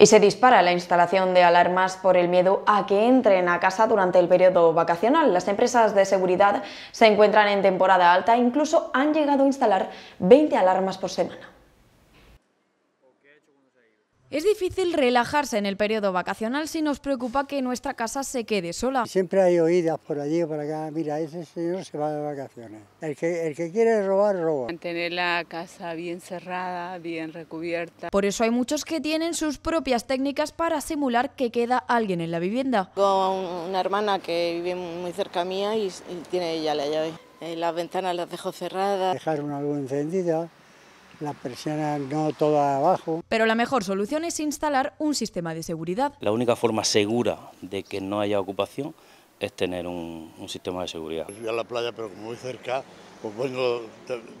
Y se dispara la instalación de alarmas por el miedo a que entren a casa durante el periodo vacacional. Las empresas de seguridad se encuentran en temporada alta e incluso han llegado a instalar 20 alarmas por semana. Es difícil relajarse en el periodo vacacional si nos preocupa que nuestra casa se quede sola. Siempre hay oídas por allí o por acá. Mira, ese señor se va de vacaciones. El que, el que quiere robar, roba. Mantener la casa bien cerrada, bien recubierta. Por eso hay muchos que tienen sus propias técnicas para simular que queda alguien en la vivienda. Tengo una hermana que vive muy cerca mía y, tiene ella la llave. Eh, las ventanas las dejo cerradas. Dejar una luz encendida la persiana no toda abajo. Pero la mejor solución es instalar un sistema de seguridad. La única forma segura de que no haya ocupación es tener un, un sistema de seguridad. voy a la playa, pero muy cerca, pues vengo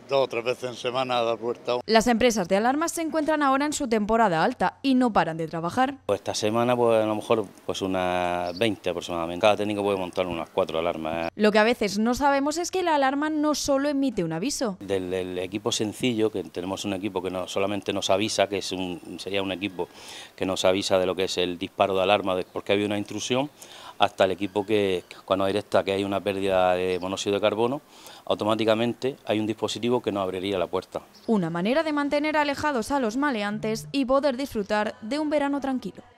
dos o tres veces en semana a dar puerta. Las empresas de alarmas se encuentran ahora en su temporada alta y no paran de trabajar. Pues esta semana pues a lo mejor pues unas 20 aproximadamente. Cada técnico puede montar unas cuatro alarmas. Lo que a veces no sabemos es que la alarma no solo emite un aviso. Del, equipo sencillo, que tenemos un equipo que no solamente nos avisa, que es un, sería un equipo que nos avisa de lo que es el disparo de alarma de, porque habido una intrusión, hasta el equipo que cuando detecta que hay una pérdida de monóxido de carbono, automáticamente hay un dispositivo que no abriría la puerta. Una manera de mantener alejados a los maleantes y poder disfrutar de un verano tranquilo.